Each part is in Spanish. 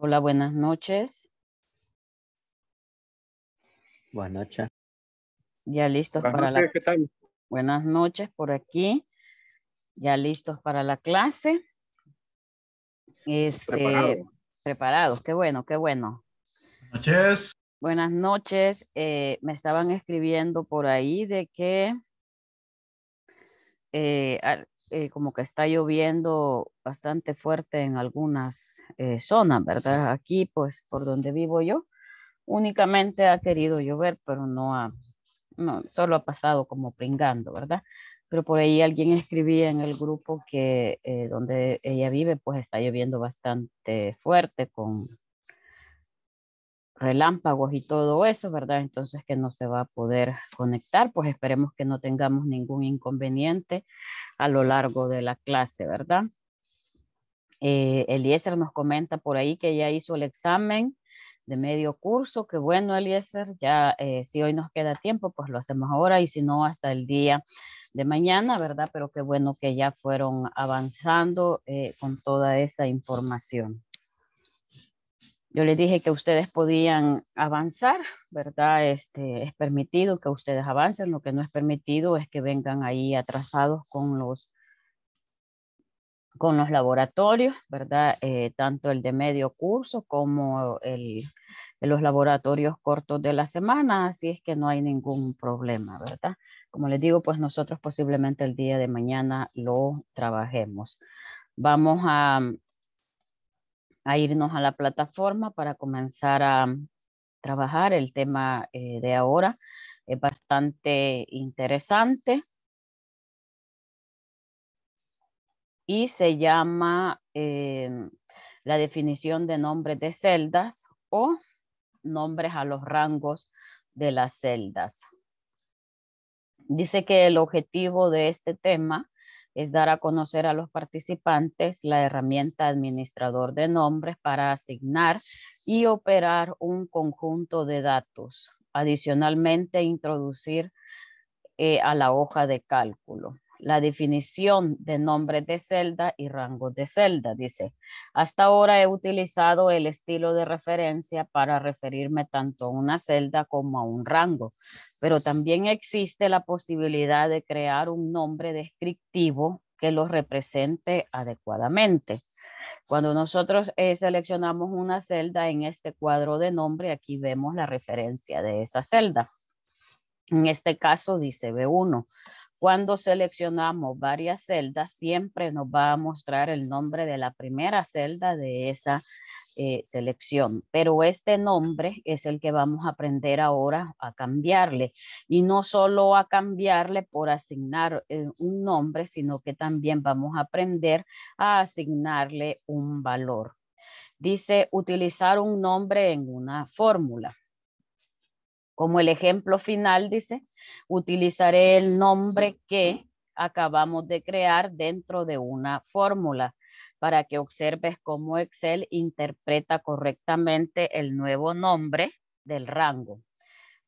Hola, buenas noches. Buenas noches. Ya listos buenas para noches, la... Buenas noches por aquí. Ya listos para la clase. Este, Preparados, qué bueno, qué bueno. Buenas noches. Buenas noches. Eh, me estaban escribiendo por ahí de que eh, eh, como que está lloviendo bastante fuerte en algunas eh, zonas, ¿verdad? Aquí, pues, por donde vivo yo, únicamente ha querido llover, pero no ha, no, solo ha pasado como pringando, ¿verdad? Pero por ahí alguien escribía en el grupo que eh, donde ella vive, pues está lloviendo bastante fuerte con relámpagos y todo eso, ¿verdad? Entonces que no se va a poder conectar, pues esperemos que no tengamos ningún inconveniente a lo largo de la clase, ¿verdad? Eh, Eliezer nos comenta por ahí que ya hizo el examen de medio curso, que bueno, Eliezer, ya eh, si hoy nos queda tiempo, pues lo hacemos ahora y si no, hasta el día de mañana, ¿verdad? Pero qué bueno que ya fueron avanzando eh, con toda esa información. Yo les dije que ustedes podían avanzar, ¿verdad? Este, es permitido que ustedes avancen, lo que no es permitido es que vengan ahí atrasados con los, con los laboratorios, ¿verdad? Eh, tanto el de medio curso como el, los laboratorios cortos de la semana, así es que no hay ningún problema, ¿verdad? Como les digo, pues nosotros posiblemente el día de mañana lo trabajemos. Vamos a, a irnos a la plataforma para comenzar a mm, trabajar el tema eh, de ahora. Es bastante interesante. Y se llama eh, la definición de nombres de celdas o nombres a los rangos de las celdas. Dice que el objetivo de este tema es dar a conocer a los participantes la herramienta administrador de nombres para asignar y operar un conjunto de datos. Adicionalmente, introducir eh, a la hoja de cálculo la definición de nombre de celda y rango de celda. Dice, hasta ahora he utilizado el estilo de referencia para referirme tanto a una celda como a un rango, pero también existe la posibilidad de crear un nombre descriptivo que lo represente adecuadamente. Cuando nosotros eh, seleccionamos una celda en este cuadro de nombre, aquí vemos la referencia de esa celda. En este caso dice B1. Cuando seleccionamos varias celdas, siempre nos va a mostrar el nombre de la primera celda de esa eh, selección. Pero este nombre es el que vamos a aprender ahora a cambiarle. Y no solo a cambiarle por asignar eh, un nombre, sino que también vamos a aprender a asignarle un valor. Dice utilizar un nombre en una fórmula. Como el ejemplo final dice, utilizaré el nombre que acabamos de crear dentro de una fórmula para que observes cómo Excel interpreta correctamente el nuevo nombre del rango.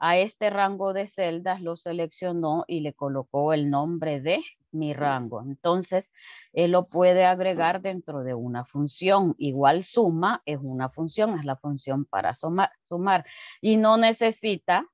A este rango de celdas lo seleccionó y le colocó el nombre de mi rango. Entonces, él lo puede agregar dentro de una función. Igual suma es una función, es la función para sumar. sumar. Y no necesita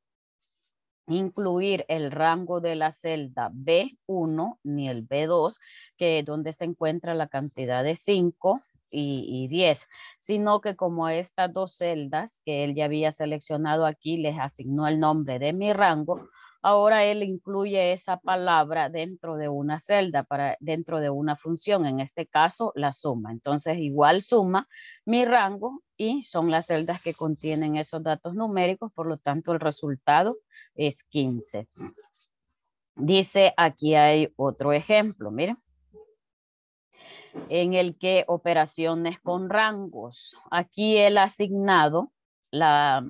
incluir el rango de la celda B1 ni el B2, que es donde se encuentra la cantidad de 5 y, y, 10, sino que como estas dos celdas que él ya había seleccionado aquí les asignó el nombre de mi rango, ahora él incluye esa palabra dentro de una celda, para, dentro de una función, en este caso la suma. Entonces igual suma mi rango y son las celdas que contienen esos datos numéricos, por lo tanto el resultado es 15. Dice, aquí hay otro ejemplo, miren en el que operaciones con rangos. Aquí él ha asignado la,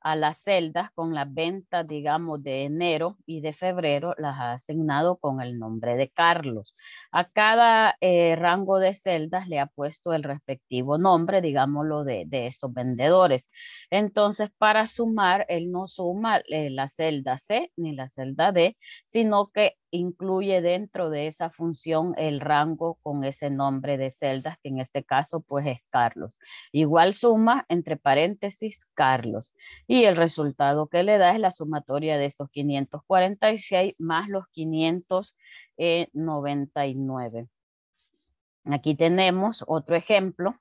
a las celdas con las ventas, digamos, de enero y de febrero, las ha asignado con el nombre de Carlos. A cada eh, rango de celdas le ha puesto el respectivo nombre, digámoslo, de, de estos vendedores. Entonces, para sumar, él no suma eh, la celda C ni la celda D, sino que incluye dentro de esa función el rango con ese nombre de celdas, que en este caso pues es Carlos. Igual suma, entre paréntesis, Carlos. Y el resultado que le da es la sumatoria de estos 546 más los 599. Aquí tenemos otro ejemplo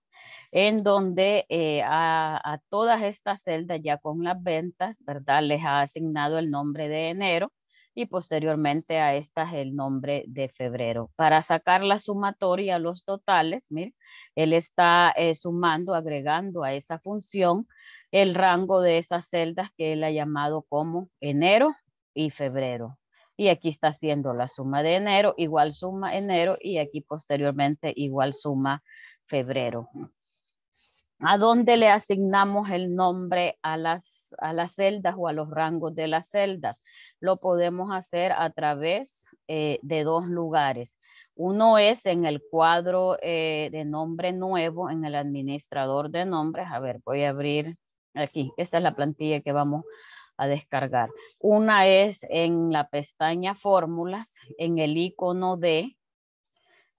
en donde eh, a, todas estas celdas ya con las ventas, ¿verdad? Les ha asignado el nombre de enero y posteriormente a estas el nombre de febrero. Para sacar la sumatoria, los totales, mire, él está eh, sumando, agregando a esa función el rango de esas celdas que él ha llamado como enero y febrero. Y aquí está haciendo la suma de enero, igual suma enero y aquí posteriormente igual suma febrero. ¿A dónde le asignamos el nombre a las, a las celdas o a los rangos de las celdas? lo podemos hacer a través eh, de dos lugares. Uno es en el cuadro eh, de nombre nuevo, en el administrador de nombres. A ver, voy a abrir aquí. Esta es la plantilla que vamos a descargar. Una es en la pestaña fórmulas, en el icono de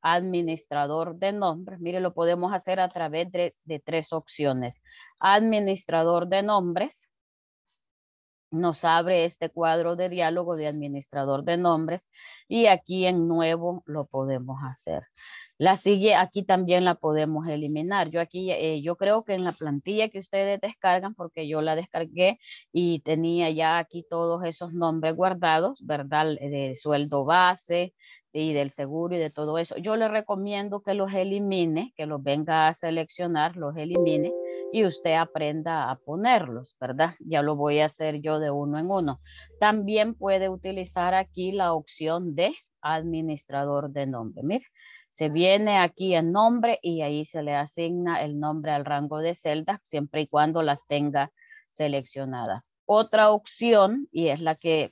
administrador de nombres. Mire, lo podemos hacer a través de tres opciones. Administrador de nombres, nos abre este cuadro de diálogo de administrador de nombres y aquí en nuevo lo podemos hacer. La sigue, aquí también la podemos eliminar. Yo aquí, eh, yo creo que en la plantilla que ustedes descargan, porque yo la descargué y tenía ya aquí todos esos nombres guardados, ¿verdad? De sueldo base, y del seguro y de todo eso. Yo le recomiendo que los elimine, que los venga a seleccionar, los elimine y usted aprenda a ponerlos, ¿verdad? Ya lo voy a hacer yo de uno en uno. También puede utilizar aquí la opción de administrador de nombre. Mira, se viene aquí en nombre y ahí se le asigna el nombre al rango de celda, siempre y cuando las tenga seleccionadas. Otra opción, y es la que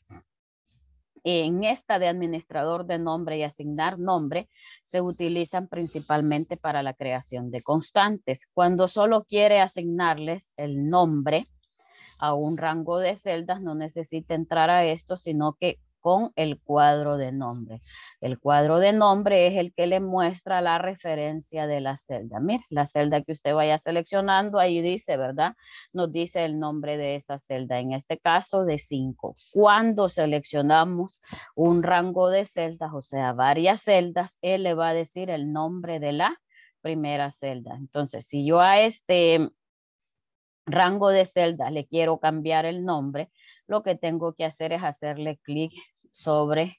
en esta de administrador de nombre y asignar nombre se utilizan principalmente para la creación de constantes. Cuando solo quiere asignarles el nombre a un rango de celdas, no necesita entrar a esto, sino que con el cuadro de nombre. El cuadro de nombre es el que le muestra la referencia de la celda. Mire, la celda que usted vaya seleccionando, ahí dice, ¿verdad? Nos dice el nombre de esa celda, en este caso de 5. Cuando seleccionamos un rango de celdas, o sea, varias celdas, él le va a decir el nombre de la primera celda. Entonces, si yo a este rango de celdas le quiero cambiar el nombre, lo que tengo que hacer es hacerle clic sobre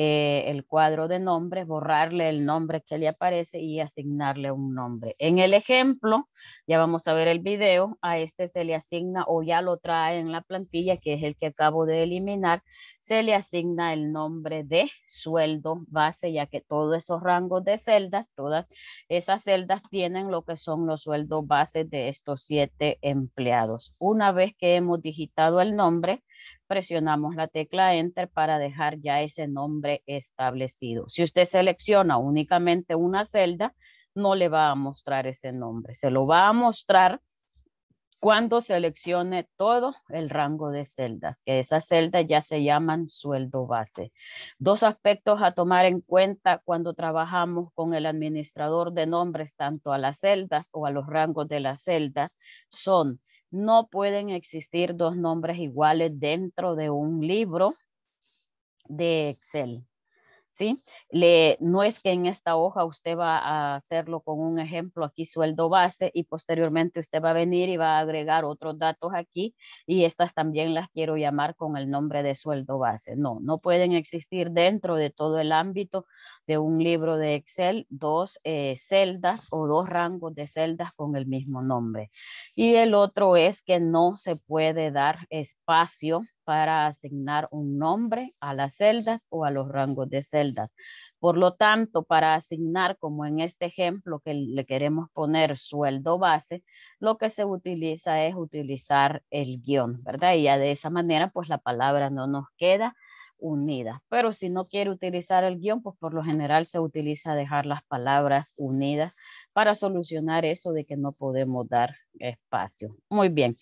eh, el cuadro de nombres, borrarle el nombre que le aparece y asignarle un nombre. En el ejemplo, ya vamos a ver el video, a este se le asigna o ya lo trae en la plantilla, que es el que acabo de eliminar, se le asigna el nombre de sueldo base, ya que todos esos rangos de celdas, todas esas celdas tienen lo que son los sueldos bases de estos siete empleados. Una vez que hemos digitado el nombre, presionamos la tecla Enter para dejar ya ese nombre establecido. Si usted selecciona únicamente una celda, no le va a mostrar ese nombre. Se lo va a mostrar cuando seleccione todo el rango de celdas, que esas celdas ya se llaman sueldo base. Dos aspectos a tomar en cuenta cuando trabajamos con el administrador de nombres, tanto a las celdas o a los rangos de las celdas, son no pueden existir dos nombres iguales dentro de un libro de Excel. ¿sí? no es que en esta hoja usted va a hacerlo con un ejemplo aquí sueldo base y posteriormente usted va a venir y va a agregar otros datos aquí y estas también las quiero llamar con el nombre de sueldo base. No, no pueden existir dentro de todo el ámbito de un libro de Excel dos eh, celdas o dos rangos de celdas con el mismo nombre. Y el otro es que no se puede dar espacio para asignar un nombre a las celdas o a los rangos de celdas. Por lo tanto, para asignar, como en este ejemplo que le queremos poner sueldo base, lo que se utiliza es utilizar el guión, ¿verdad? Y ya de esa manera, pues la palabra no nos queda unida. Pero si no quiere utilizar el guión, pues por lo general se utiliza dejar las palabras unidas para solucionar eso de que no podemos dar espacio. Muy bien.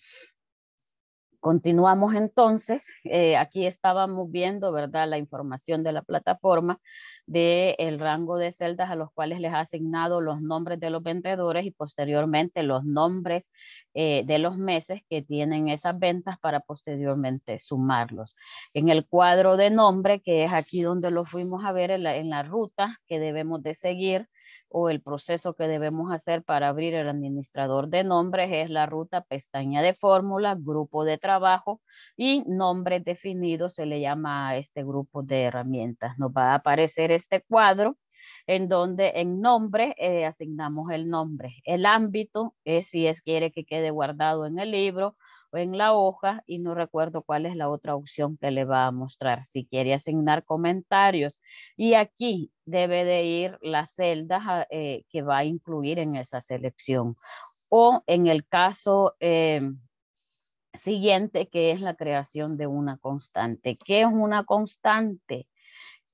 Continuamos entonces, eh, aquí estábamos viendo, ¿verdad?, la información de la plataforma del el rango de celdas a los cuales les ha asignado los nombres de los vendedores y posteriormente los nombres eh, de los meses que tienen esas ventas para posteriormente sumarlos. En el cuadro de nombre, que es aquí donde lo fuimos a ver en la, en la ruta que debemos de seguir, o el proceso que debemos hacer para abrir el administrador de nombres es la ruta pestaña de fórmula, grupo de trabajo y nombre definido se le llama a este grupo de herramientas. Nos va a aparecer este cuadro en donde en nombre eh, asignamos el nombre. El ámbito es eh, si es quiere que quede guardado en el libro o en la hoja y no recuerdo cuál es la otra opción que le va a mostrar. Si quiere asignar comentarios y aquí debe de ir la celda eh, que va a incluir en esa selección o en el caso eh, siguiente que es la creación de una constante. ¿Qué es una constante?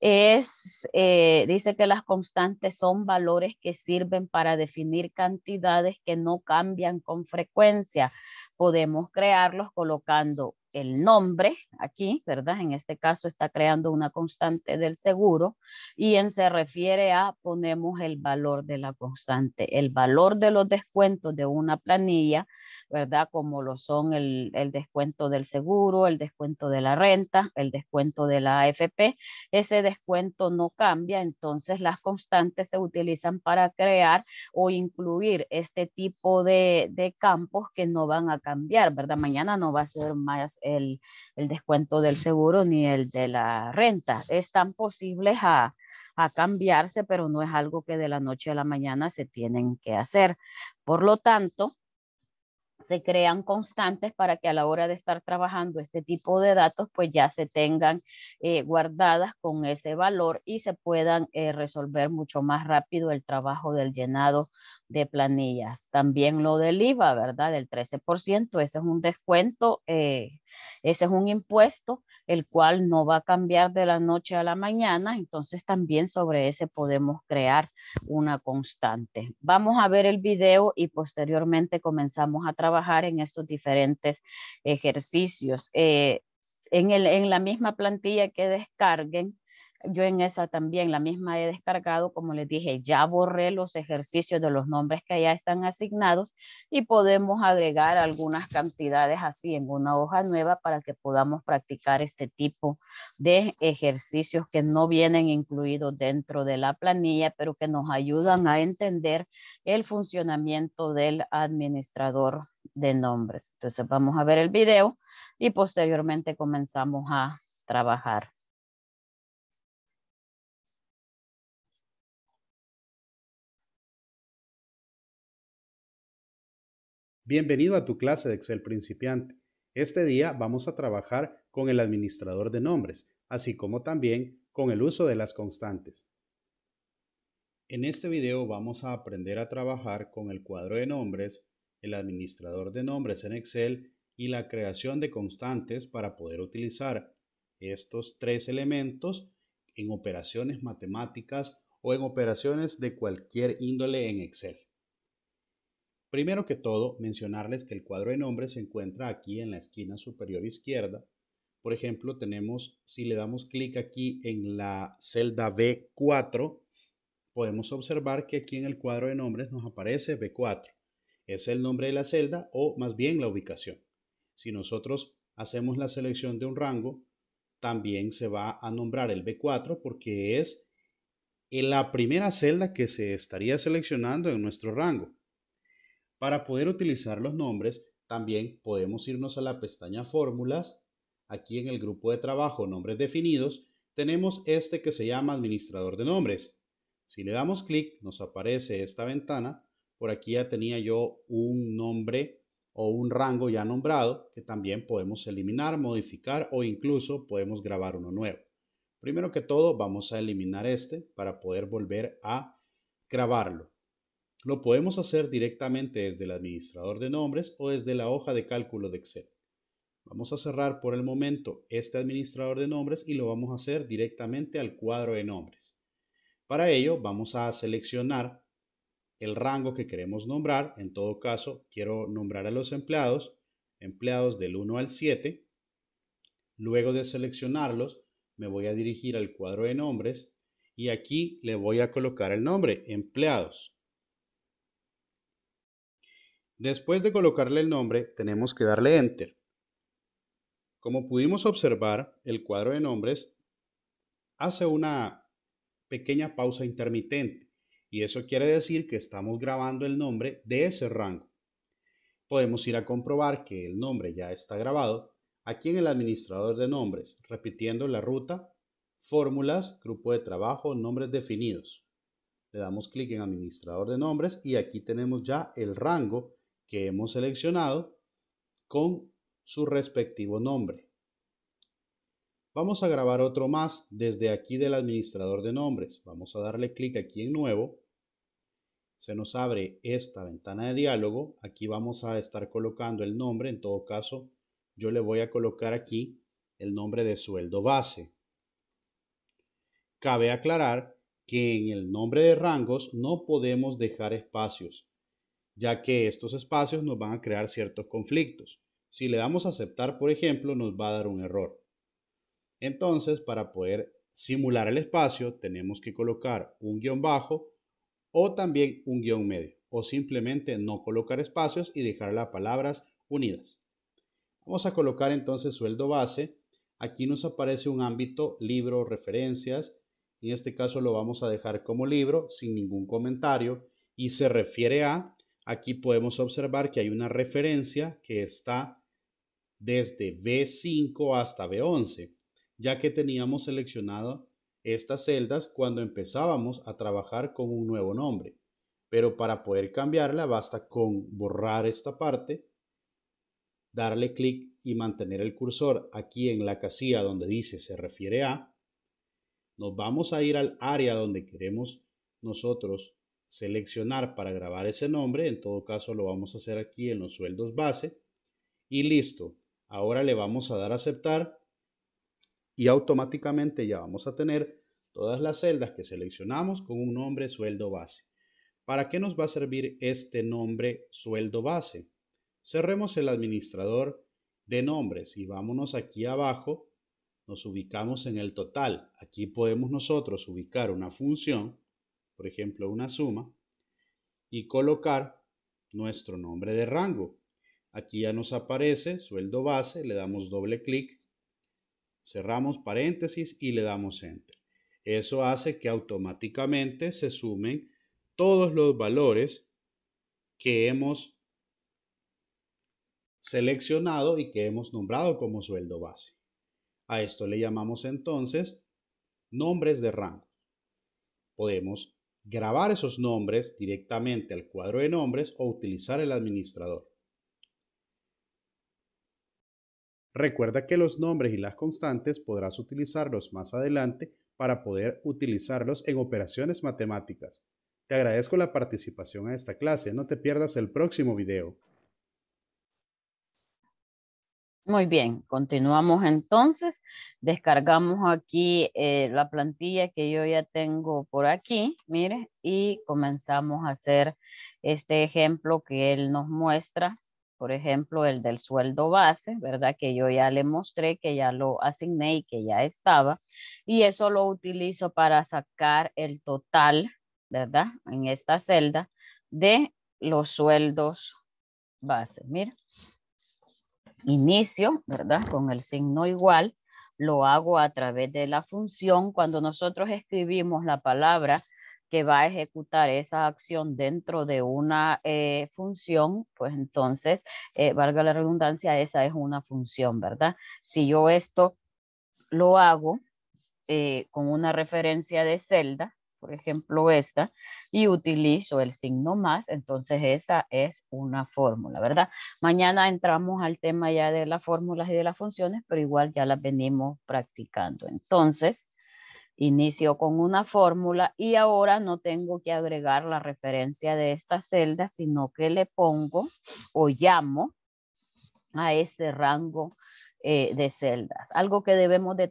es, eh, dice que las constantes son valores que sirven para definir cantidades que no cambian con frecuencia. Podemos crearlos colocando el nombre aquí, ¿verdad? En este caso está creando una constante del seguro y en se refiere a ponemos el valor de la constante, el valor de los descuentos de una planilla, ¿verdad? Como lo son el, descuento del seguro, el descuento de la renta, el descuento de la AFP. Ese descuento no cambia, entonces las constantes se utilizan para crear o incluir este tipo de campos que no van a cambiar, ¿verdad? Mañana no va a ser más el, descuento del seguro ni el de la renta. Están posibles a, a cambiarse, pero no es algo que de la noche a la mañana se tienen que hacer. Por lo tanto, se crean constantes para que a la hora de estar trabajando este tipo de datos, pues ya se tengan eh, guardadas con ese valor y se puedan eh, resolver mucho más rápido el trabajo del llenado de planillas. También lo del IVA, ¿verdad? Del 13%, ese es un descuento, eh, ese es un impuesto, el cual no va a cambiar de la noche a la mañana, entonces también sobre ese podemos crear una constante. Vamos a ver el video y posteriormente comenzamos a trabajar en estos diferentes ejercicios. Eh, el, en la misma plantilla que descarguen, yo en esa también la misma he descargado, como les dije, ya borré los ejercicios de los nombres que ya están asignados y podemos agregar algunas cantidades así en una hoja nueva para que podamos practicar este tipo de ejercicios que no vienen incluidos dentro de la planilla, pero que nos ayudan a entender el funcionamiento del administrador de nombres. Entonces vamos a ver el video y posteriormente comenzamos a trabajar. Bienvenido a tu clase de Excel principiante. Este día vamos a trabajar con el administrador de nombres, así como también con el uso de las constantes. En este video vamos a aprender a trabajar con el cuadro de nombres, el administrador de nombres en Excel y la creación de constantes para poder utilizar estos tres elementos en operaciones matemáticas o en operaciones de cualquier índole en Excel. Primero que todo, mencionarles que el cuadro de nombres se encuentra aquí en la esquina superior izquierda. Por ejemplo, tenemos, si le damos clic aquí en la celda B4, podemos observar que aquí en el cuadro de nombres nos aparece B4. Es el nombre de la celda o más bien la ubicación. Si nosotros hacemos la selección de un rango, también se va a nombrar el B4 porque es la primera celda que se estaría seleccionando en nuestro rango. Para poder utilizar los nombres, también podemos irnos a la pestaña Fórmulas. Aquí en el grupo de trabajo Nombres definidos, tenemos este que se llama Administrador de Nombres. Si le damos clic, nos aparece esta ventana. Por aquí ya tenía yo un nombre o un rango ya nombrado que también podemos eliminar, modificar o incluso podemos grabar uno nuevo. Primero que todo, vamos a eliminar este para poder volver a grabarlo. Lo podemos hacer directamente desde el administrador de nombres o desde la hoja de cálculo de Excel. Vamos a cerrar por el momento este administrador de nombres y lo vamos a hacer directamente al cuadro de nombres. Para ello vamos a seleccionar el rango que queremos nombrar. En todo caso, quiero nombrar a los empleados, empleados del 1 al 7. Luego de seleccionarlos, me voy a dirigir al cuadro de nombres y aquí le voy a colocar el nombre, empleados. Después de colocarle el nombre, tenemos que darle Enter. Como pudimos observar, el cuadro de nombres hace una pequeña pausa intermitente y eso quiere decir que estamos grabando el nombre de ese rango. Podemos ir a comprobar que el nombre ya está grabado aquí en el administrador de nombres, repitiendo la ruta, fórmulas, grupo de trabajo, nombres definidos. Le damos clic en administrador de nombres y aquí tenemos ya el rango que hemos seleccionado con su respectivo nombre. Vamos a grabar otro más desde aquí del administrador de nombres. Vamos a darle clic aquí en nuevo. Se nos abre esta ventana de diálogo. Aquí vamos a estar colocando el nombre. En todo caso, yo le voy a colocar aquí el nombre de sueldo base. Cabe aclarar que en el nombre de rangos no podemos dejar espacios ya que estos espacios nos van a crear ciertos conflictos. Si le damos a aceptar, por ejemplo, nos va a dar un error. Entonces, para poder simular el espacio, tenemos que colocar un guión bajo o también un guión medio, o simplemente no colocar espacios y dejar las palabras unidas. Vamos a colocar entonces sueldo base. Aquí nos aparece un ámbito libro, referencias. En este caso lo vamos a dejar como libro sin ningún comentario y se refiere a Aquí podemos observar que hay una referencia que está desde B5 hasta B11, ya que teníamos seleccionado estas celdas cuando empezábamos a trabajar con un nuevo nombre. Pero para poder cambiarla basta con borrar esta parte, darle clic y mantener el cursor aquí en la casilla donde dice se refiere a. Nos vamos a ir al área donde queremos nosotros seleccionar para grabar ese nombre, en todo caso lo vamos a hacer aquí en los sueldos base y listo. Ahora le vamos a dar a aceptar y automáticamente ya vamos a tener todas las celdas que seleccionamos con un nombre sueldo base. ¿Para qué nos va a servir este nombre sueldo base? Cerremos el administrador de nombres y vámonos aquí abajo, nos ubicamos en el total. Aquí podemos nosotros ubicar una función por ejemplo una suma, y colocar nuestro nombre de rango. Aquí ya nos aparece sueldo base, le damos doble clic, cerramos paréntesis y le damos enter. Eso hace que automáticamente se sumen todos los valores que hemos seleccionado y que hemos nombrado como sueldo base. A esto le llamamos entonces nombres de rango. Podemos grabar esos nombres directamente al cuadro de nombres o utilizar el administrador. Recuerda que los nombres y las constantes podrás utilizarlos más adelante para poder utilizarlos en operaciones matemáticas. Te agradezco la participación a esta clase, no te pierdas el próximo video. Muy bien, continuamos entonces. Descargamos aquí eh, la plantilla que yo ya tengo por aquí, mire, y comenzamos a hacer este ejemplo que él nos muestra, por ejemplo, el del sueldo base, ¿verdad? Que yo ya le mostré, que ya lo asigné y que ya estaba. Y eso lo utilizo para sacar el total, ¿verdad? En esta celda de los sueldos base, mire inicio, ¿verdad? Con el signo igual, lo hago a través de la función. Cuando nosotros escribimos la palabra que va a ejecutar esa acción dentro de una eh, función, pues entonces, eh, valga la redundancia, esa es una función, ¿verdad? Si yo esto lo hago eh, con una referencia de celda, por ejemplo esta, y utilizo el signo más, entonces esa es una fórmula, ¿verdad? Mañana entramos al tema ya de las fórmulas y de las funciones, pero igual ya las venimos practicando. Entonces, inicio con una fórmula y ahora no tengo que agregar la referencia de esta celda, sino que le pongo o llamo a este rango eh, de celdas. Algo que debemos de,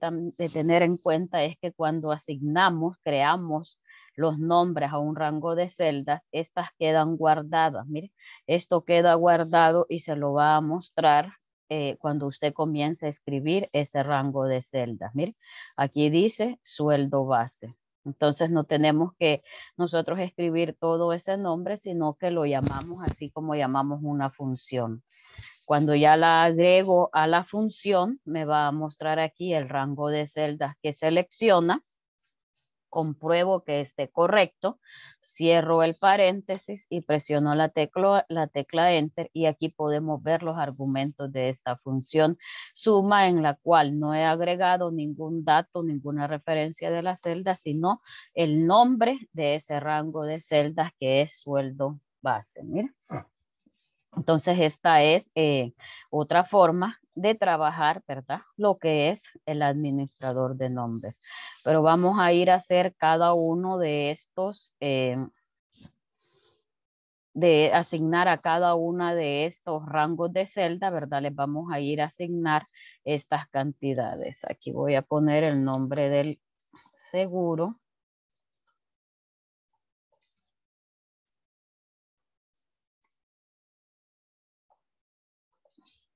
tener en cuenta es que cuando asignamos, creamos los nombres a un rango de celdas, estas quedan guardadas. Mire, esto queda guardado y se lo va a mostrar eh, cuando usted comience a escribir ese rango de celdas. Mire, aquí dice sueldo base. Entonces no tenemos que nosotros escribir todo ese nombre, sino que lo llamamos así como llamamos una función. Cuando ya la agrego a la función, me va a mostrar aquí el rango de celdas que selecciona compruebo que esté correcto, cierro el paréntesis y presiono la tecla, la tecla Enter y aquí podemos ver los argumentos de esta función suma en la cual no he agregado ningún dato, ninguna referencia de la celda, sino el nombre de ese rango de celdas que es sueldo base. Mira. Entonces esta es eh, otra forma de trabajar, ¿verdad? Lo que es el administrador de nombres. Pero vamos a ir a hacer cada uno de estos, eh, de asignar a cada una de estos rangos de celda, ¿verdad? Les vamos a ir a asignar estas cantidades. Aquí voy a poner el nombre del seguro.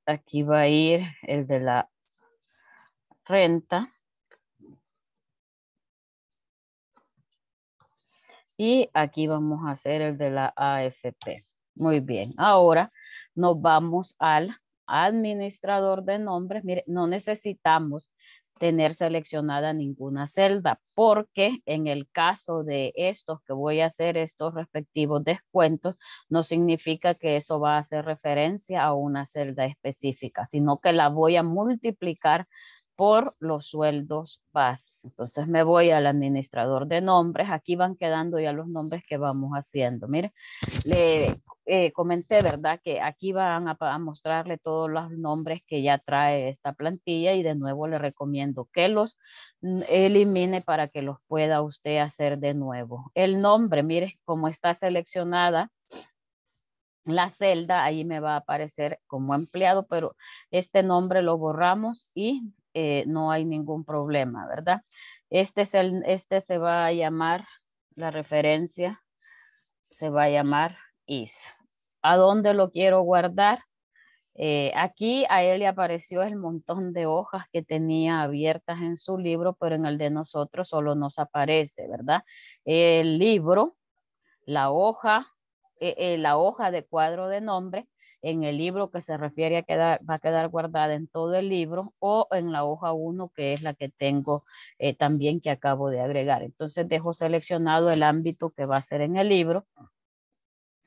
Aquí va a ir el de la renta. Y aquí vamos a hacer el de la AFP. Muy bien. Ahora nos vamos al administrador de nombres. Mire, no necesitamos tener seleccionada ninguna celda, porque en el caso de estos que voy a hacer estos respectivos descuentos, no significa que eso va a hacer referencia a una celda específica, sino que la voy a multiplicar por los sueldos bases. Entonces me voy al administrador de nombres. Aquí van quedando ya los nombres que vamos haciendo. Mire, le eh, comenté, ¿verdad? Que aquí van a, mostrarle todos los nombres que ya trae esta plantilla y de nuevo le recomiendo que los mm, elimine para que los pueda usted hacer de nuevo. El nombre, mire, como está seleccionada, la celda, ahí me va a aparecer como empleado, pero este nombre lo borramos y eh, no hay ningún problema, ¿verdad? Este, es el, este se va a llamar, la referencia se va a llamar is. ¿A dónde lo quiero guardar? Eh, aquí a él le apareció el montón de hojas que tenía abiertas en su libro, pero en el de nosotros solo nos aparece, ¿verdad? El libro, la hoja, eh, la hoja de cuadro de nombre en el libro que se refiere a que va a quedar guardada en todo el libro o en la hoja 1 que es la que tengo eh, también que acabo de agregar. Entonces dejo seleccionado el ámbito que va a ser en el libro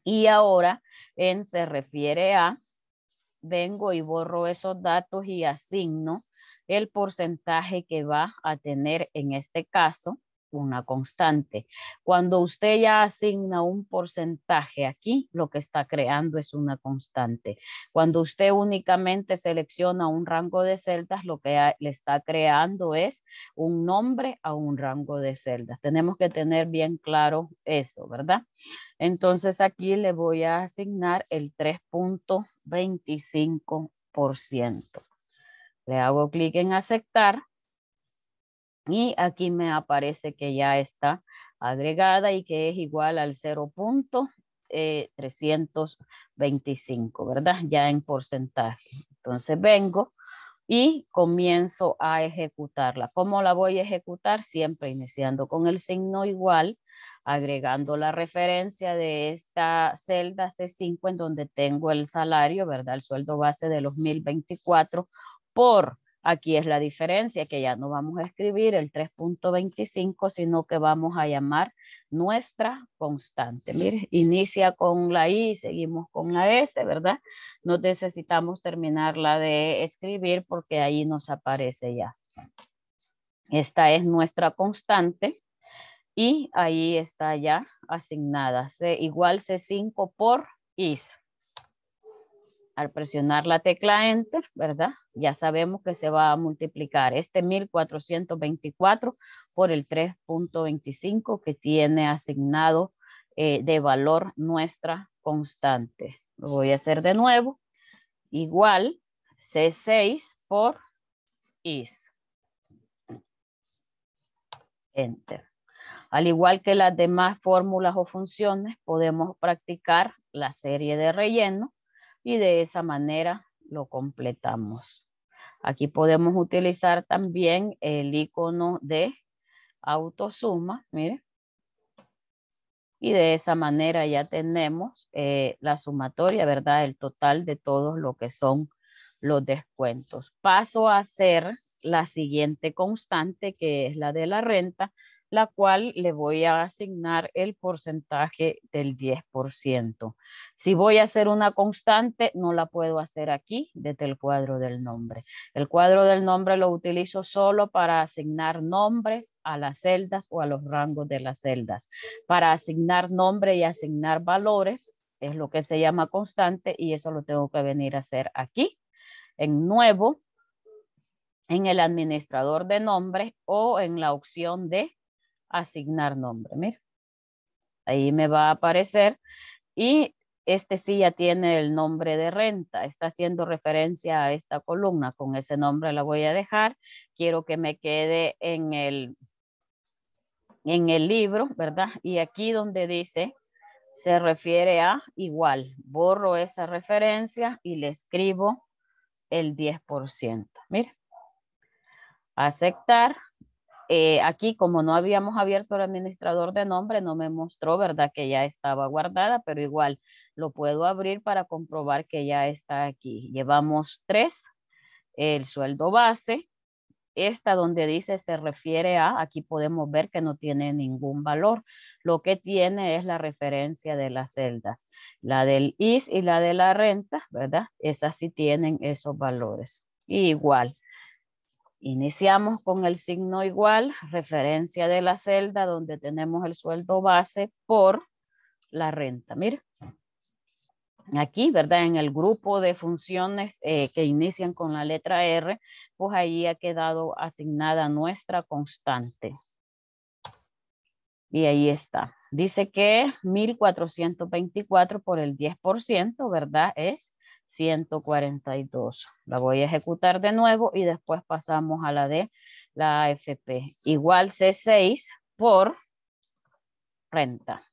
y ahora en se refiere a, vengo y borro esos datos y asigno el porcentaje que va a tener en este caso una constante. Cuando usted ya asigna un porcentaje aquí, lo que está creando es una constante. Cuando usted únicamente selecciona un rango de celdas, lo que le está creando es un nombre a un rango de celdas. Tenemos que tener bien claro eso, ¿verdad? Entonces aquí le voy a asignar el 3.25%. Le hago clic en aceptar y aquí me aparece que ya está agregada y que es igual al 0.325, eh, ¿verdad? Ya en porcentaje. Entonces vengo y comienzo a ejecutarla. ¿Cómo la voy a ejecutar? Siempre iniciando con el signo igual, agregando la referencia de esta celda C5 en donde tengo el salario, ¿verdad? El sueldo base de los 1024 por Aquí es la diferencia, que ya no vamos a escribir el 3.25, sino que vamos a llamar nuestra constante. Mire, inicia con la I, seguimos con la S, ¿verdad? No necesitamos terminar la de escribir porque ahí nos aparece ya. Esta es nuestra constante y ahí está ya asignada. C igual C5 por is. Al presionar la tecla Enter, ¿verdad? Ya sabemos que se va a multiplicar este 1424 por el 3.25 que tiene asignado eh, de valor nuestra constante. Lo voy a hacer de nuevo. Igual C6 por is. Enter. Al igual que las demás fórmulas o funciones, podemos practicar la serie de relleno y de esa manera lo completamos. Aquí podemos utilizar también el icono de autosuma, mire. Y de esa manera ya tenemos eh, la sumatoria, ¿verdad? El total de todos lo que son los descuentos. Paso a hacer la siguiente constante, que es la de la renta, la cual le voy a asignar el porcentaje del 10%. Si voy a hacer una constante, no la puedo hacer aquí desde el cuadro del nombre. El cuadro del nombre lo utilizo solo para asignar nombres a las celdas o a los rangos de las celdas. Para asignar nombre y asignar valores, es lo que se llama constante y eso lo tengo que venir a hacer aquí. En nuevo, en el administrador de nombre o en la opción de asignar nombre. Mira, ahí me va a aparecer y este sí ya tiene el nombre de renta, está haciendo referencia a esta columna, con ese nombre la voy a dejar, quiero que me quede en el, en el libro, ¿verdad? Y aquí donde dice, se refiere a igual, borro esa referencia y le escribo el 10%, mira, aceptar, eh, aquí como no habíamos abierto el administrador de nombre, no me mostró, ¿verdad? Que ya estaba guardada, pero igual lo puedo abrir para comprobar que ya está aquí. Llevamos tres, el sueldo base, esta donde dice se refiere a, aquí podemos ver que no tiene ningún valor. Lo que tiene es la referencia de las celdas, la del IS y la de la renta, ¿verdad? Esas sí tienen esos valores. igual, Iniciamos con el signo igual, referencia de la celda donde tenemos el sueldo base por la renta. Mira, aquí, ¿verdad? En el grupo de funciones eh, que inician con la letra R, pues ahí ha quedado asignada nuestra constante. Y ahí está. Dice que 1,424 por el 10%, ¿verdad? Es 142. La voy a ejecutar de nuevo y después pasamos a la de la AFP. Igual C6 por renta.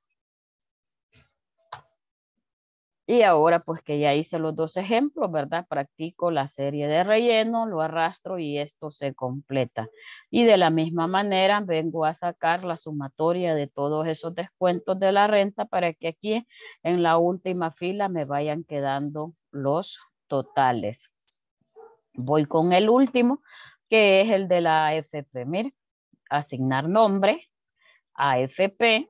Y ahora pues que ya hice los dos ejemplos, ¿verdad? Practico la serie de relleno, lo arrastro y esto se completa. Y de la misma manera vengo a sacar la sumatoria de todos esos descuentos de la renta para que aquí en la última fila me vayan quedando los totales. Voy con el último, que es el de la AFP. Miren, asignar nombre, AFP,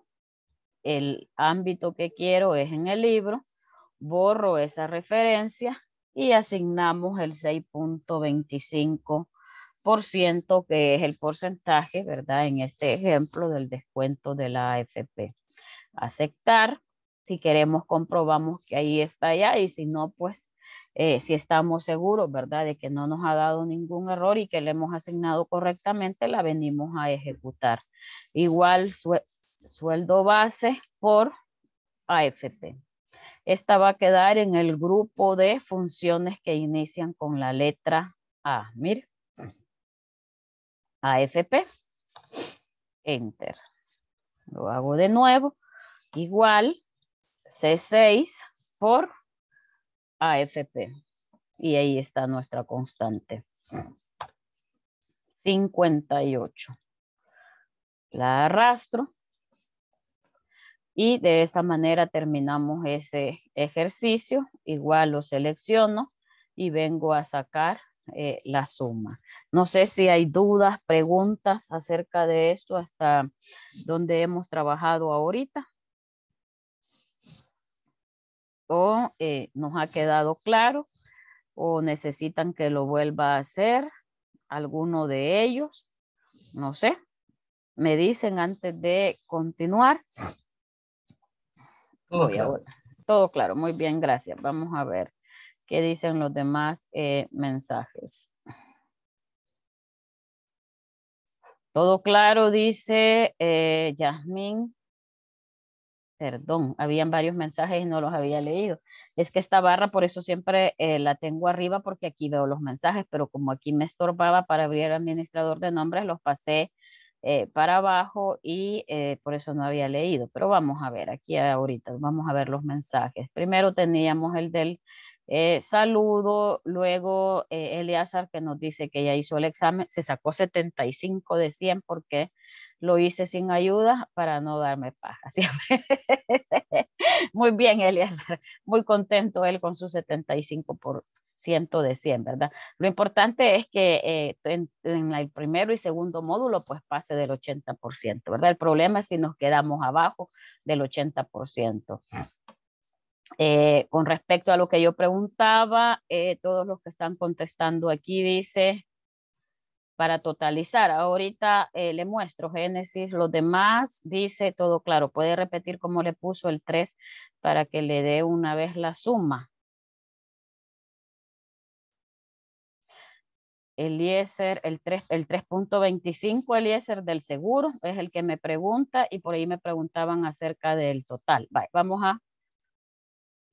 el ámbito que quiero es en el libro, borro esa referencia y asignamos el 6.25% que es el porcentaje, ¿verdad? En este ejemplo del descuento de la AFP. Aceptar si queremos, comprobamos que ahí está ya y si no, pues eh, si estamos seguros, ¿verdad? De que no nos ha dado ningún error y que le hemos asignado correctamente, la venimos a ejecutar. Igual sueldo base por AFP. Esta va a quedar en el grupo de funciones que inician con la letra A. Mire. AFP. Enter. Lo hago de nuevo. Igual C6 por AFP. Y ahí está nuestra constante. 58. La arrastro. Y de esa manera terminamos ese ejercicio. Igual lo selecciono y vengo a sacar eh, la suma. No sé si hay dudas, preguntas acerca de esto hasta donde hemos trabajado ahorita o eh, nos ha quedado claro o necesitan que lo vuelva a hacer alguno de ellos, no sé, me dicen antes de continuar. Todo, claro. muy bien, gracias. Vamos a ver qué dicen los demás eh, mensajes. Todo claro, dice eh, Yasmín perdón, habían varios mensajes y no los había leído. Es que esta barra, por eso siempre eh, la tengo arriba porque aquí veo los mensajes, pero como aquí me estorbaba para abrir el administrador de nombres, los pasé eh, para abajo y eh, por eso no había leído. Pero vamos a ver, aquí ahorita, vamos a ver los mensajes. Primero teníamos el del eh, saludo, luego eh, que nos dice que ya hizo el examen, se sacó 75 de 100 porque lo hice sin ayuda para no darme paja. Muy bien, Eliasar. muy contento él con su 75 por ciento de 100, ¿verdad? Lo importante es que eh, en, el primero y segundo módulo pues pase del 80%, ¿verdad? El problema es si nos quedamos abajo del 80%. Eh, con respecto a lo que yo preguntaba, eh, todos los que están contestando aquí dice, para totalizar, ahorita eh, le muestro Génesis, los demás dice todo claro, puede repetir cómo le puso el 3 para que le dé una vez la suma. Eliezer, el 3.25 el 3 Eliezer del seguro es el que me pregunta y por ahí me preguntaban acerca del total. vamos a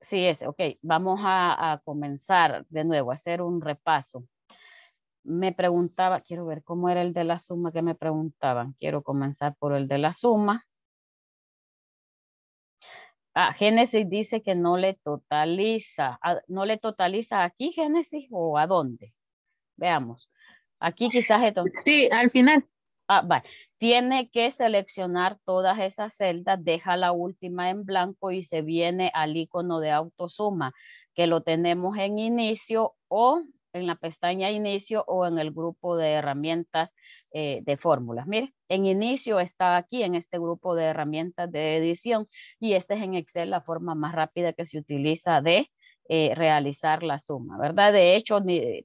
Sí, es, ok. Vamos a, comenzar de nuevo, a hacer un repaso. Me preguntaba, quiero ver cómo era el de la suma que me preguntaban. Quiero comenzar por el de la suma. Ah, Génesis dice que no le totaliza. Ah, ¿No le totaliza aquí, Génesis, o a dónde? Veamos. Aquí quizás... Esto... Sí, al final. Ah, vale. Tiene que seleccionar todas esas celdas, deja la última en blanco y se viene al icono de autosuma, que lo tenemos en inicio o en la pestaña inicio o en el grupo de herramientas eh, de fórmulas. Mire, en inicio está aquí en este grupo de herramientas de edición y este es en Excel la forma más rápida que se utiliza de eh, realizar la suma, ¿verdad? De hecho,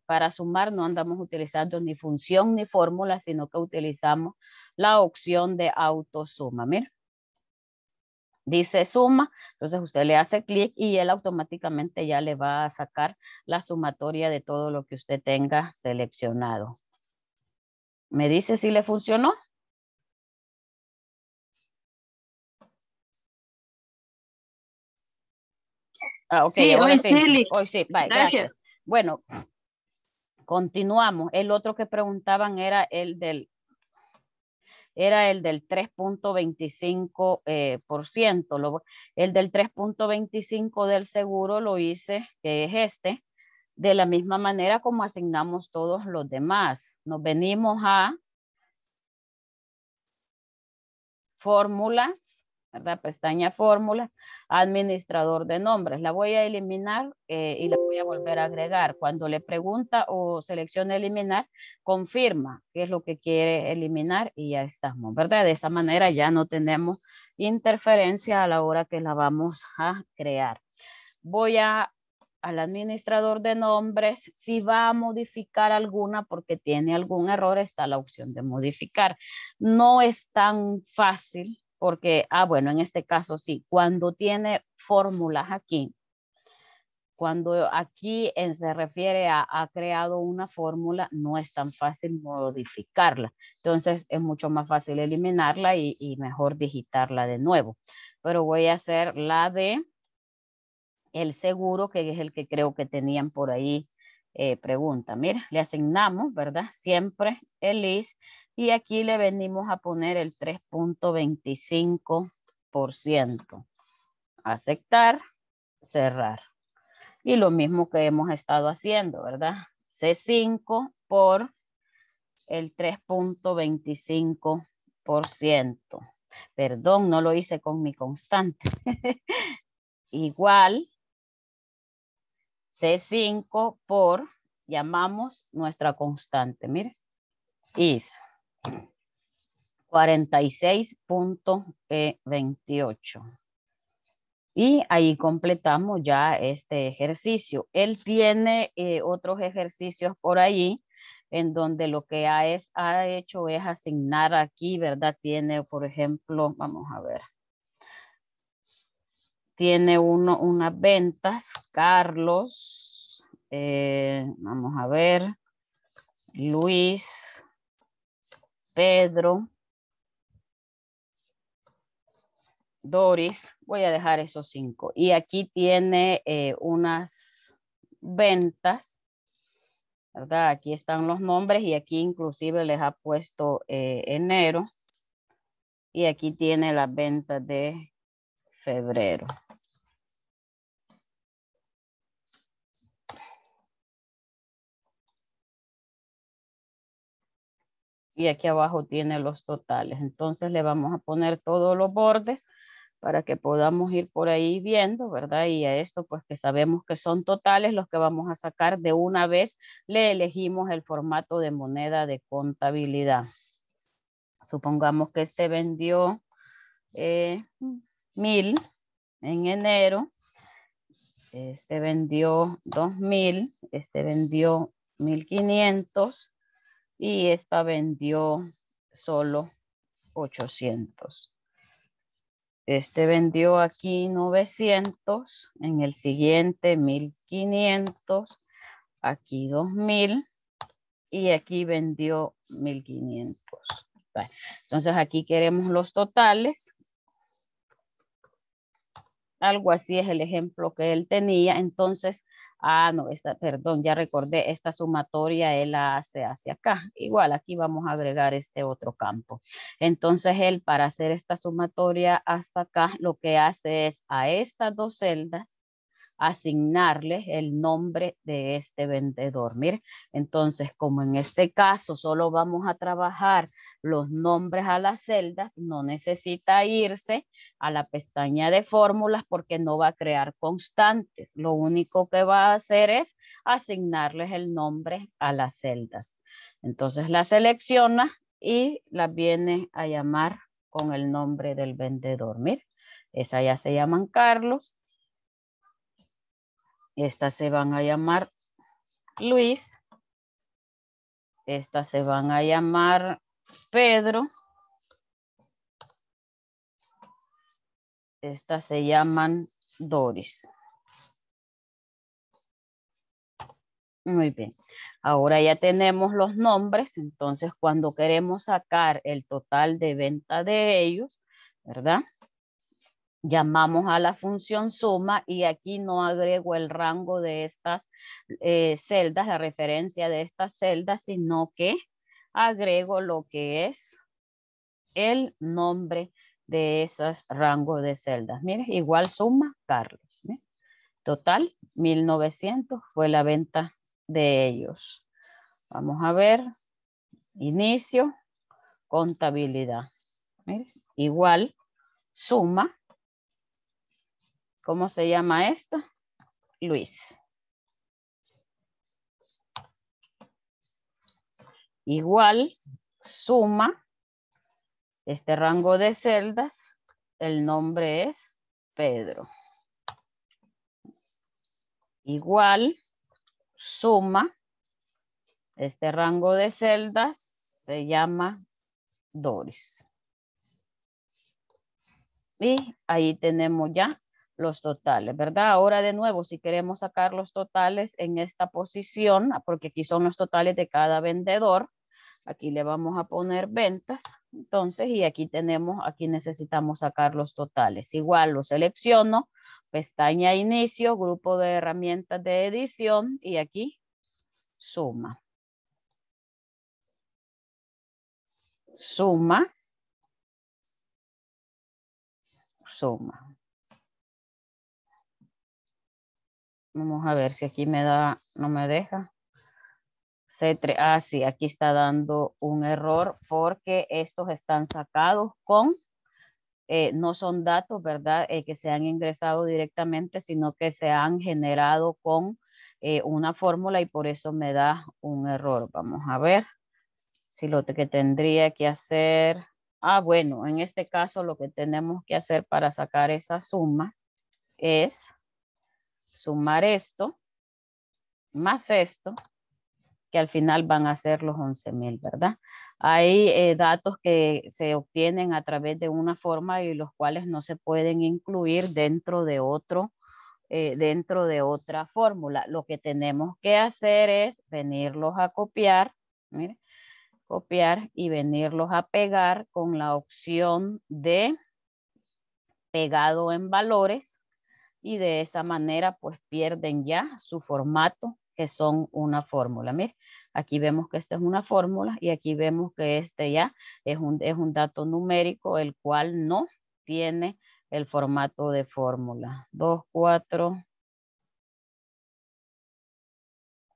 para sumar no andamos utilizando ni función ni fórmula, sino que utilizamos la opción de autosuma. Mira, dice suma, entonces usted le hace clic y él automáticamente ya le va a sacar la sumatoria de todo lo que usted tenga seleccionado. ¿Me dice si le funcionó? Ah, sí, hoy sí. gracias. Bueno, continuamos. El otro que preguntaban era el del era el del 3.25%. Eh, el del 3.25 del seguro lo hice, que es este, de la misma manera como asignamos todos los demás. Nos venimos a fórmulas ¿verdad? Pestaña fórmula, administrador de nombres. La voy a eliminar eh, y la voy a volver a agregar. Cuando le pregunta o selecciona eliminar, confirma qué es lo que quiere eliminar y ya estamos, ¿verdad? De esa manera ya no tenemos interferencia a la hora que la vamos a crear. Voy a al administrador de nombres si va a modificar alguna porque tiene algún error, está la opción de modificar. No es tan fácil porque, ah, bueno, en este caso sí, cuando tiene fórmulas aquí, cuando aquí se refiere a ha creado una fórmula, no es tan fácil modificarla. Entonces es mucho más fácil eliminarla y, mejor digitarla de nuevo. Pero voy a hacer la de el seguro, que es el que creo que tenían por ahí eh, pregunta. Mira, le asignamos, ¿verdad? Siempre el list y aquí le venimos a poner el 3.25%. Aceptar, cerrar. Y lo mismo que hemos estado haciendo, ¿verdad? C5 por el 3.25%. Perdón, no lo hice con mi constante. Igual C5 por, llamamos nuestra constante, mire, is. 46.28. Y ahí completamos ya este ejercicio. Él tiene eh, otros ejercicios por ahí en donde lo que ha, hecho es asignar aquí, ¿verdad? Tiene, por ejemplo, vamos a ver. Tiene uno, unas ventas, Carlos, eh, vamos a ver, Luis, Pedro, Doris, voy a dejar esos cinco. Y aquí tiene eh, unas ventas, ¿verdad? Aquí están los nombres y aquí inclusive les ha puesto eh, enero. Y aquí tiene las ventas de febrero. y aquí abajo tiene los totales. Entonces le vamos a poner todos los bordes para que podamos ir por ahí viendo, ¿verdad? Y a esto pues que sabemos que son totales los que vamos a sacar de una vez, le elegimos el formato de moneda de contabilidad. Supongamos que este vendió eh, mil en enero, este vendió dos mil, este vendió mil quinientos, y esta vendió solo 800. Este vendió aquí 900, en el siguiente 1500, aquí 2000 y aquí vendió 1500. Entonces aquí queremos los totales. Algo así es el ejemplo que él tenía. Entonces Ah, no, esta, perdón, ya recordé, esta sumatoria él la hace hacia acá. Igual aquí vamos a agregar este otro campo. Entonces él para hacer esta sumatoria hasta acá lo que hace es a estas dos celdas asignarles el nombre de este vendedor. Mire, entonces, como en este caso solo vamos a trabajar los nombres a las celdas, no necesita irse a la pestaña de fórmulas porque no va a crear constantes. Lo único que va a hacer es asignarles el nombre a las celdas. Entonces la selecciona y la viene a llamar con el nombre del vendedor. Mire, esa ya se llama Carlos estas se van a llamar Luis. Estas se van a llamar Pedro. Estas se llaman Doris. Muy bien. Ahora ya tenemos los nombres, entonces cuando queremos sacar el total de venta de ellos, ¿verdad? llamamos a la función suma y aquí no agrego el rango de estas eh, celdas, la referencia de estas celdas, sino que agrego lo que es el nombre de esos rangos de celdas. Miren, igual suma Carlos. Total, 1900 fue la venta de ellos. Vamos a ver, inicio, contabilidad. Igual, suma, ¿Cómo se llama esta? Luis. Igual, suma este rango de celdas. El nombre es Pedro. Igual, suma. Este rango de celdas se llama Doris. Y ahí tenemos ya los totales, ¿verdad? Ahora de nuevo, si queremos sacar los totales en esta posición, ah, porque aquí son los totales de cada vendedor, aquí le vamos a poner ventas, entonces, y aquí tenemos, aquí necesitamos sacar los totales. Igual lo selecciono, pestaña inicio, grupo de herramientas de edición y aquí suma. Suma. Suma. Vamos a ver si aquí me da, no me deja. c ah, sí, aquí está dando un error porque estos están sacados con, eh, no son datos, ¿verdad? Eh, que se han ingresado directamente, sino que se han generado con eh, una fórmula y por eso me da un error. Vamos a ver si lo que tendría que hacer, ah, bueno, en este caso lo que tenemos que hacer para sacar esa suma es sumar esto, más esto, que al final van a ser los 11.000, ¿verdad? Hay eh, datos que se obtienen a través de una forma y los cuales no se pueden incluir dentro de otro, eh, dentro de otra fórmula. Lo que tenemos que hacer es venirlos a copiar, copiar y venirlos a pegar con la opción de pegado en valores y de esa manera pues pierden ya su formato que son una fórmula. Mire, aquí vemos que esta es una fórmula y aquí vemos que este ya es un, es un dato numérico el cual no tiene el formato de fórmula. 2, 4.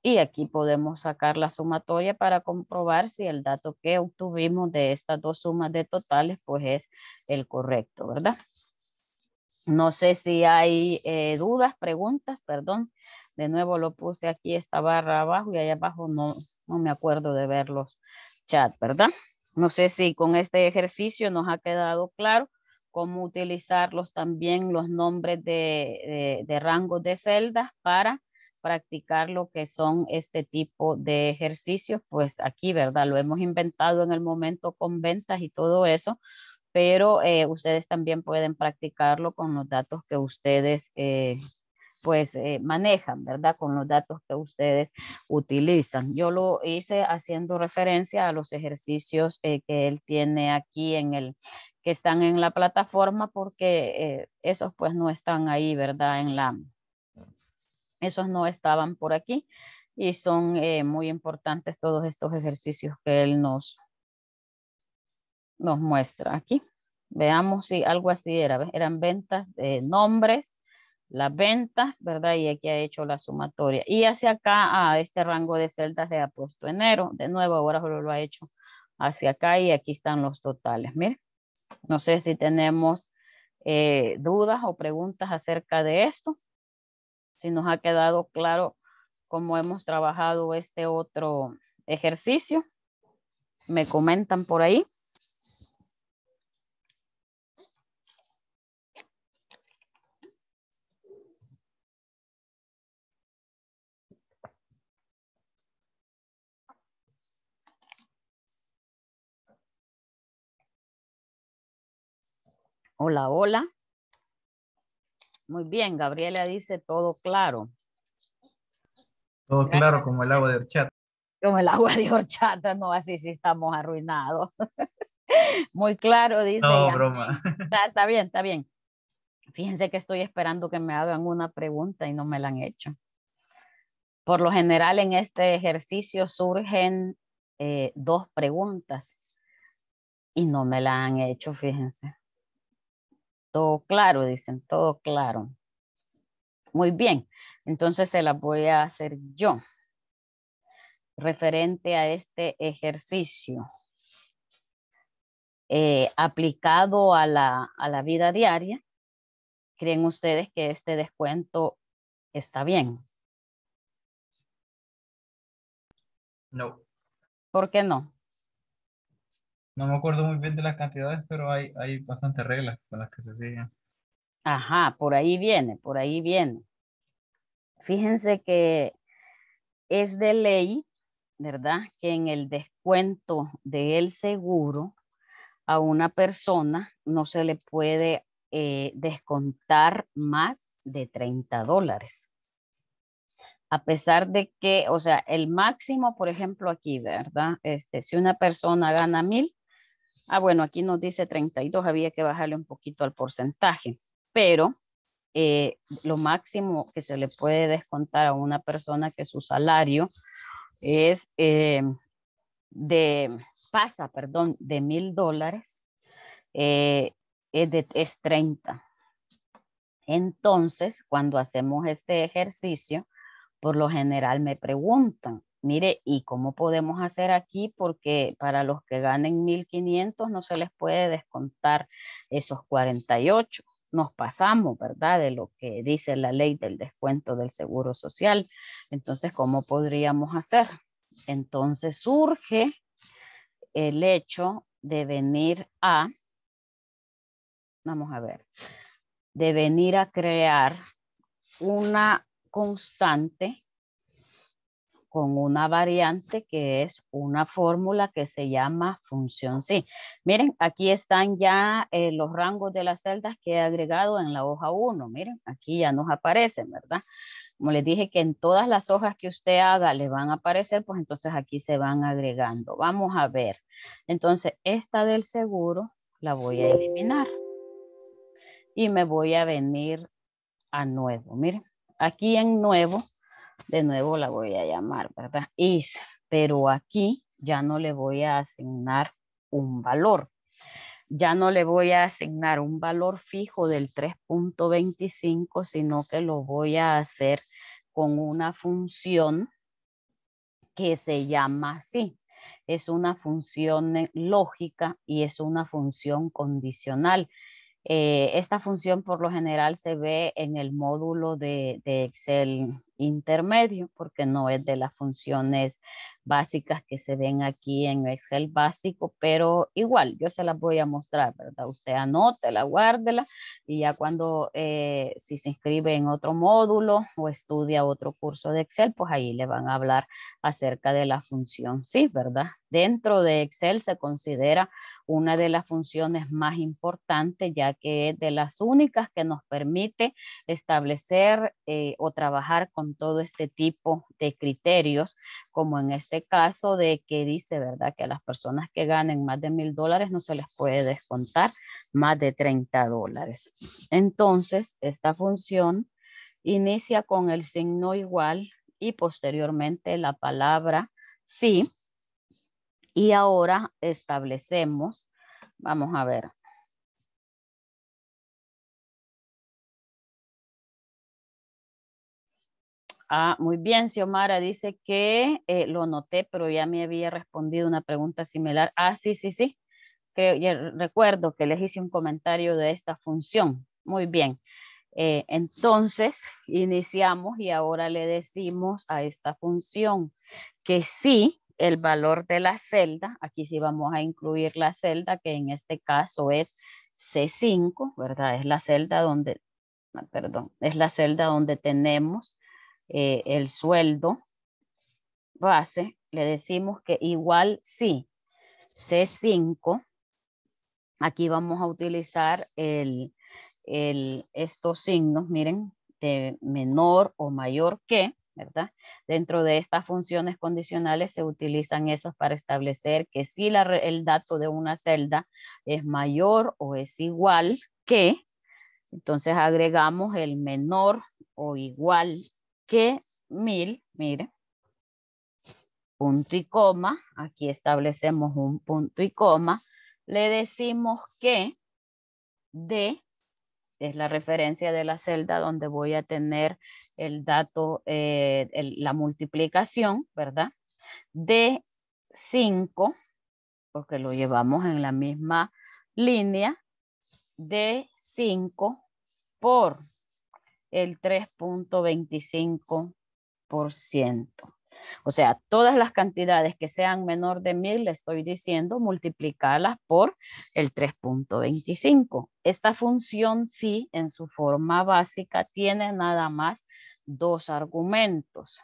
Y aquí podemos sacar la sumatoria para comprobar si el dato que obtuvimos de estas dos sumas de totales pues es el correcto, ¿verdad? No sé si hay eh, dudas, preguntas, perdón. De nuevo lo puse aquí esta barra abajo y allá abajo no, me acuerdo de ver los chats, ¿verdad? No sé si con este ejercicio nos ha quedado claro cómo utilizarlos también los nombres de, de, de rangos de celdas para practicar lo que son este tipo de ejercicios, pues aquí, ¿verdad? Lo hemos inventado en el momento con ventas y todo eso, pero eh, ustedes también pueden practicarlo con los datos que ustedes eh, pues eh, manejan, ¿verdad? Con los datos que ustedes utilizan. Yo lo hice haciendo referencia a los ejercicios que él tiene aquí en el que están en la plataforma porque esos pues no están ahí, ¿verdad? En la esos no estaban por aquí y son muy importantes todos estos ejercicios que él nos nos muestra aquí. Veamos si algo así era, eran ventas de nombres, las ventas, ¿verdad? Y aquí ha hecho la sumatoria. Y hacia acá, a este rango de celdas le ha puesto enero. De nuevo, ahora solo lo ha hecho hacia acá y aquí están los totales. Miren, no sé si tenemos eh, dudas o preguntas acerca de esto. Si nos ha quedado claro cómo hemos trabajado este otro ejercicio. Me comentan por ahí. Hola, hola. Muy bien, Gabriela dice todo claro. Todo claro como el agua de horchata. Como el agua de horchata, no, así si estamos arruinados. Muy claro, dice. No, broma. Está, bien, está bien. Fíjense que estoy esperando que me hagan una pregunta y no me la han hecho. Por lo general en este ejercicio surgen eh, dos preguntas y no me la han hecho, fíjense. Todo claro, dicen, todo claro. Muy bien, entonces se las voy a hacer yo referente a este ejercicio eh, aplicado a la, a la vida diaria. ¿Creen ustedes que este descuento está bien? No. ¿Por qué no? No me acuerdo muy bien de las cantidades, pero hay, hay bastantes reglas con las que se siguen. Ajá, por ahí viene, por ahí viene. Fíjense que es de ley, ¿verdad? Que en el descuento del seguro a una persona no se le puede eh, descontar más de 30 dólares. A pesar de que, o sea, el máximo, por ejemplo, aquí, ¿verdad? Este, si una persona gana mil, Ah, bueno, aquí nos dice 32, había que bajarle un poquito al porcentaje, pero eh, lo máximo que se le puede descontar a una persona que su salario es eh, de, pasa, perdón, de mil dólares, eh, es, es 30. Entonces, cuando hacemos este ejercicio, por lo general me preguntan, mire, ¿y cómo podemos hacer aquí? Porque para los que ganen 1.500 no se les puede descontar esos 48. Nos pasamos, ¿verdad? De lo que dice la ley del descuento del seguro social. Entonces, ¿cómo podríamos hacer? Entonces surge el hecho de venir a, vamos a ver, de venir a crear una constante con una variante que es una fórmula que se llama función sí. Miren, aquí están ya eh, los rangos de las celdas que he agregado en la hoja 1. Miren, aquí ya nos aparecen, ¿verdad? Como les dije que en todas las hojas que usted haga le van a aparecer, pues entonces aquí se van agregando. Vamos a ver. Entonces, esta del seguro la voy a eliminar. Y me voy a venir a nuevo. Miren, aquí en nuevo de nuevo la voy a llamar, ¿verdad? Is, pero aquí ya no le voy a asignar un valor. Ya no le voy a asignar un valor fijo del 3.25, sino que lo voy a hacer con una función que se llama así. Es una función eh, lógica y es una función condicional eh, esta función por lo general se ve en el módulo de, Excel intermedio porque no es de las funciones básicas que se ven aquí en Excel básico, pero igual yo se las voy a mostrar, ¿verdad? Usted anótela, guárdela y ya cuando eh, si se inscribe en otro módulo o estudia otro curso de Excel, pues ahí le van a hablar acerca de la función sí, ¿verdad? dentro de Excel se considera una de las funciones más importantes, ya que es de las únicas que nos permite establecer eh, o trabajar con todo este tipo de criterios, como en este caso de que dice, ¿verdad? Que a las personas que ganen más de mil dólares no se les puede descontar más de 30 dólares. Entonces, esta función inicia con el signo igual y posteriormente la palabra sí y ahora establecemos, vamos a ver. Ah, muy bien, Xiomara dice que eh, lo noté, pero ya me había respondido una pregunta similar. Ah, sí, sí, sí. Creo, recuerdo que les hice un comentario de esta función. Muy bien. Eh, entonces, iniciamos y ahora le decimos a esta función que sí el valor de la celda, aquí sí vamos a incluir la celda, que en este caso es C5, ¿verdad? Es la celda donde, perdón, es la celda donde tenemos eh, el sueldo base, le decimos que igual sí, C5, aquí vamos a utilizar el, el, estos signos, miren, de menor o mayor que, ¿verdad? Dentro de estas funciones condicionales se utilizan esos para establecer que si el dato de una celda es mayor o es igual que, entonces agregamos el menor o igual que mil, mire, punto y coma, aquí establecemos un punto y coma, le decimos que de es la referencia de la celda donde voy a tener el dato, eh, la multiplicación, ¿verdad? De 5, porque lo llevamos en la misma línea, de 5 por el 3.25%. O sea, todas las cantidades que sean menor de 1000, le estoy diciendo, multiplicarlas por el 3.25. Esta función sí, en su forma básica, tiene nada más dos argumentos.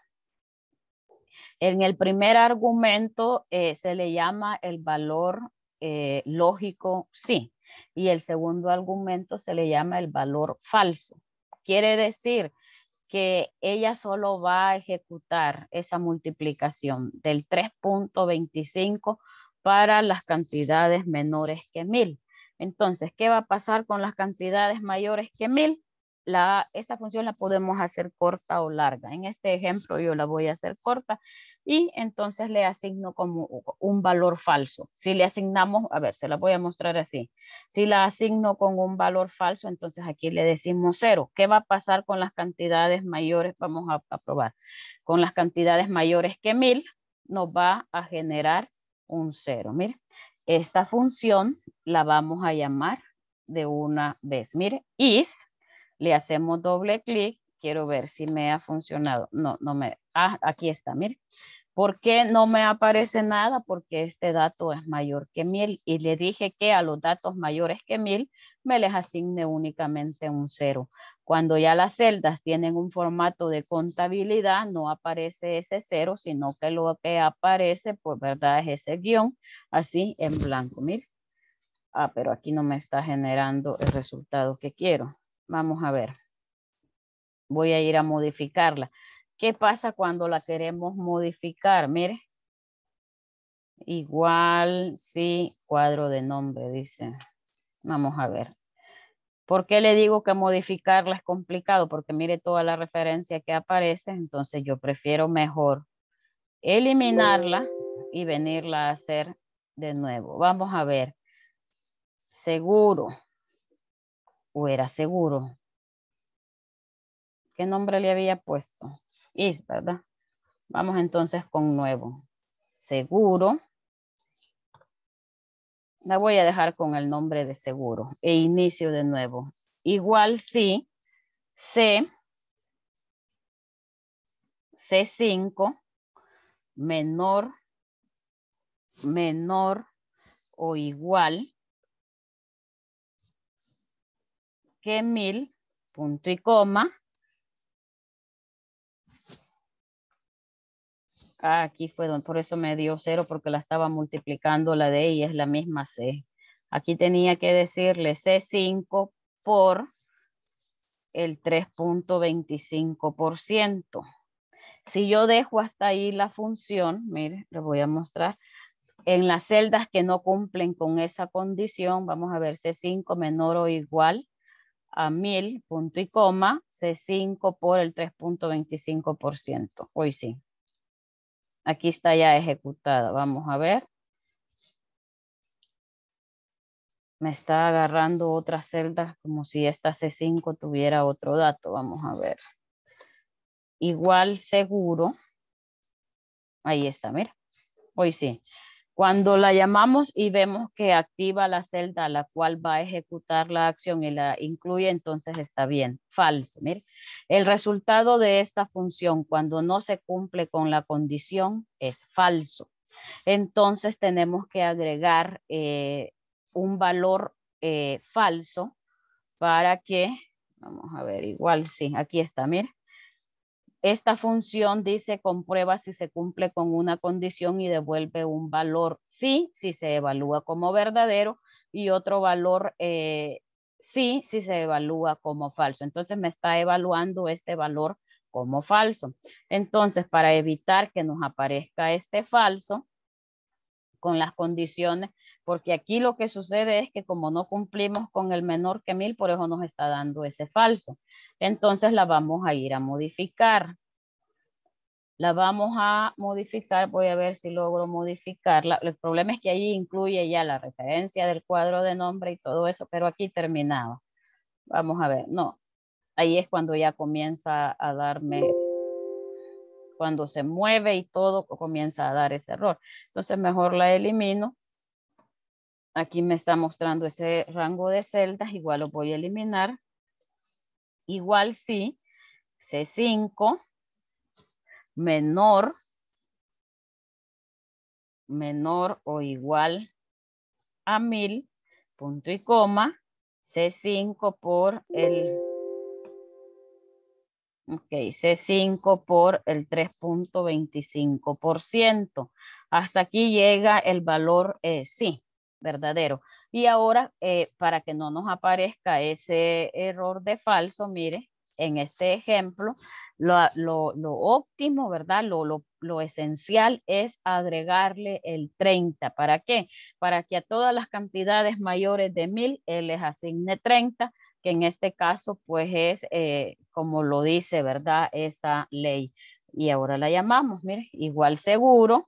En el primer argumento eh, se le llama el valor eh, lógico sí y el segundo argumento se le llama el valor falso. Quiere decir que ella solo va a ejecutar esa multiplicación del 3.25 para las cantidades menores que 1000. Entonces, ¿qué va a pasar con las cantidades mayores que 1000? esta función la podemos hacer corta o larga. En este ejemplo yo la voy a hacer corta y entonces le asigno como un valor falso. Si le asignamos, a ver, se la voy a mostrar así. Si la asigno con un valor falso, entonces aquí le decimos cero. ¿Qué va a pasar con las cantidades mayores? Vamos a, a probar. Con las cantidades mayores que mil nos va a generar un cero. Mire, esta función la vamos a llamar de una vez. Mire, is le hacemos doble clic. Quiero ver si me ha funcionado. No, no me... Ah, aquí está, mire. ¿Por qué no me aparece nada? Porque este dato es mayor que mil y le dije que a los datos mayores que mil me les asigne únicamente un cero. Cuando ya las celdas tienen un formato de contabilidad, no aparece ese cero, sino que lo que aparece, pues verdad, es ese guión así en blanco. Mire. Ah, pero aquí no me está generando el resultado que quiero. Vamos a ver. Voy a ir a modificarla. ¿Qué pasa cuando la queremos modificar? Mire. Igual, sí, cuadro de nombre, dice. Vamos a ver. ¿Por qué le digo que modificarla es complicado? Porque mire toda la referencia que aparece, entonces yo prefiero mejor eliminarla y venirla a hacer de nuevo. Vamos a ver. Seguro era seguro. ¿Qué nombre le había puesto? Is, ¿verdad? Vamos entonces con nuevo. Seguro. La voy a dejar con el nombre de seguro e inicio de nuevo. Igual si C, C5, menor, menor o igual mil, punto y coma. aquí fue donde, por eso me dio cero, porque la estaba multiplicando la de y es la misma C. Aquí tenía que decirle C5 por el 3.25%. Si yo dejo hasta ahí la función, mire, les voy a mostrar. En las celdas que no cumplen con esa condición, vamos a ver C5 menor o igual a 1000, punto y coma, C5 por el 3.25%. Hoy sí. Aquí está ya ejecutada. Vamos a ver. Me está agarrando otra celda como si esta C5 tuviera otro dato. Vamos a ver. Igual seguro. Ahí está, mira. Hoy sí. Cuando la llamamos y vemos que activa la celda a la cual va a ejecutar la acción y la incluye, entonces está bien, falso. El resultado de esta función cuando no se cumple con la condición es falso. Entonces tenemos que agregar eh, un valor eh, falso para que, vamos a ver, igual sí, aquí está, mire esta función dice comprueba si se cumple con una condición y devuelve un valor sí, si se evalúa como verdadero y otro valor eh, sí, si se evalúa como falso. Entonces me está evaluando este valor como falso. Entonces para evitar que nos aparezca este falso con las condiciones, porque aquí lo que sucede es que como no cumplimos con el menor que mil, por eso nos está dando ese falso. Entonces la vamos a ir a modificar. La vamos a modificar, voy a ver si logro modificarla. El problema es que ahí incluye ya la referencia del cuadro de nombre y todo eso, pero aquí terminaba. Vamos a ver, no, ahí es cuando ya comienza a darme cuando se mueve y todo comienza a dar ese error. Entonces mejor la elimino Aquí me está mostrando ese rango de celdas, igual lo voy a eliminar. Igual si sí, C5 menor, menor o igual a 1000, punto y coma, C5 por el... Ok, C5 por el 3.25%. Hasta aquí llega el valor eh, sí verdadero. Y ahora, eh, para que no nos aparezca ese error de falso, mire, en este ejemplo, lo, óptimo, ¿verdad? Lo, lo, esencial es agregarle el 30. ¿Para qué? Para que a todas las cantidades mayores de 1000, él les asigne 30, que en este caso, pues es eh, como lo dice, ¿verdad? Esa ley. Y ahora la llamamos, mire, igual seguro.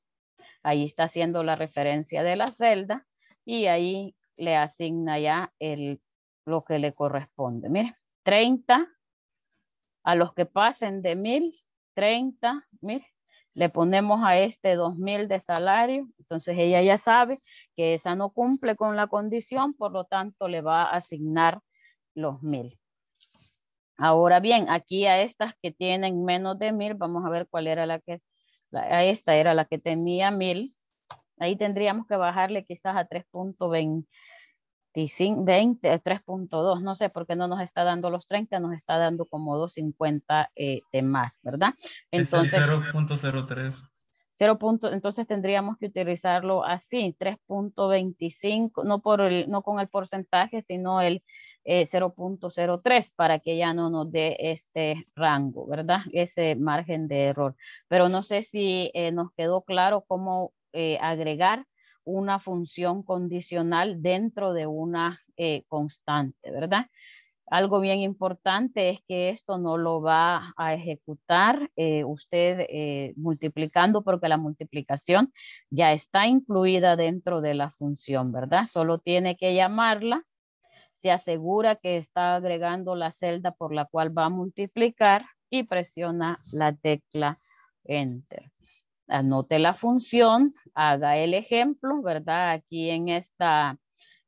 Ahí está haciendo la referencia de la celda y ahí le asigna ya el, lo que le corresponde. Mire, 30 a los que pasen de mil 30, mire, le ponemos a este 2000 de salario, entonces ella ya sabe que esa no cumple con la condición, por lo tanto le va a asignar los 1000. Ahora bien, aquí a estas que tienen menos de 1000, vamos a ver cuál era la que, a esta era la que tenía 1000, Ahí tendríamos que bajarle quizás a 3.25, 3.2, eh, no sé por qué no nos está dando los 30, nos está dando como 2.50 eh, de más, ¿verdad? Entonces, 0.03. 0. entonces tendríamos que utilizarlo así, 3.25, no, por el, no con el porcentaje, sino el 0.03 eh, para que ya no nos dé este rango, ¿verdad? Ese margen de error. Pero no sé si nos quedó claro cómo eh, agregar una función condicional dentro de una eh, constante, ¿verdad? Algo bien importante es que esto no lo va a ejecutar eh, usted multiplicando porque la multiplicación ya está incluida dentro de la función, ¿verdad? Solo tiene que llamarla, se asegura que está agregando la celda por la cual va a multiplicar y presiona la tecla Enter. Anote la función, haga el ejemplo, ¿verdad? Aquí en esta,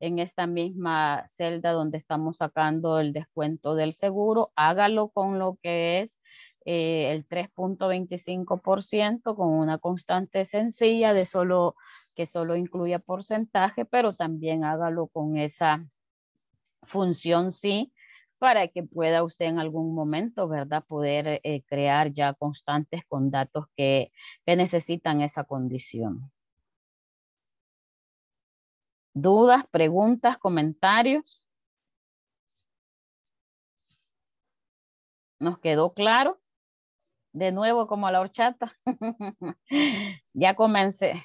en esta misma celda donde estamos sacando el descuento del seguro, hágalo con lo que es eh, el 3.25% con una constante sencilla de solo que solo incluya porcentaje, pero también hágalo con esa función sí para que pueda usted en algún momento, ¿verdad? Poder eh, crear ya constantes con datos que, necesitan esa condición. ¿Dudas, preguntas, comentarios? ¿Nos quedó claro? De nuevo como la horchata. ya comencé.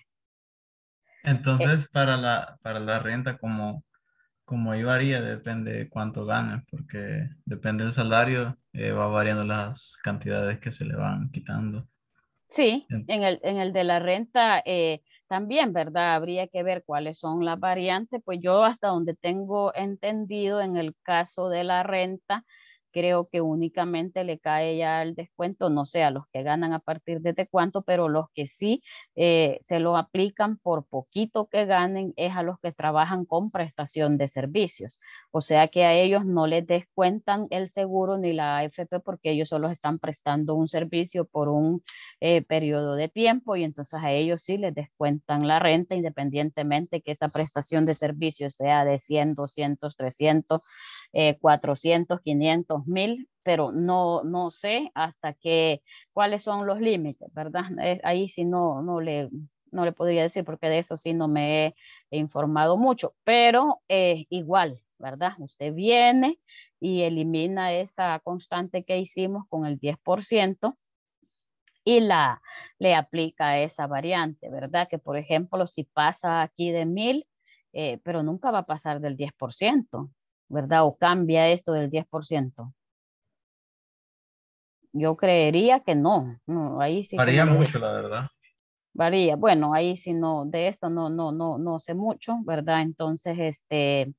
Entonces, eh. para, la, para la renta, como como ahí varía, depende de cuánto ganas porque depende del salario, eh, va variando las cantidades que se le van quitando. Sí, en el, en el de la renta eh, también, ¿verdad? Habría que ver cuáles son las variantes. Pues yo hasta donde tengo entendido en el caso de la renta, creo que únicamente le cae ya el descuento, no sé, a los que ganan a partir de este cuánto, pero los que sí eh, se lo aplican por poquito que ganen es a los que trabajan con prestación de servicios. O sea que a ellos no les descuentan el seguro ni la AFP porque ellos solo están prestando un servicio por un eh, periodo de tiempo y entonces a ellos sí les descuentan la renta independientemente que esa prestación de servicios sea de 100, 200, 300 400, eh, 500 mil, pero no, no sé hasta qué, cuáles son los límites, ¿verdad? ahí sí no, no, le, no le podría decir porque de eso sí no me he informado mucho, pero eh, igual, ¿verdad? Usted viene y elimina esa constante que hicimos con el 10% y la, le aplica esa variante, ¿verdad? Que por ejemplo, si pasa aquí de 1000, eh, pero nunca va a pasar del 10%, ¿verdad? O cambia esto del 10%. Yo creería que no, no ahí Varía mucho, la verdad. Varía, bueno, ahí sí no, de esto no, no, no, no sé mucho, ¿verdad? Entonces, este,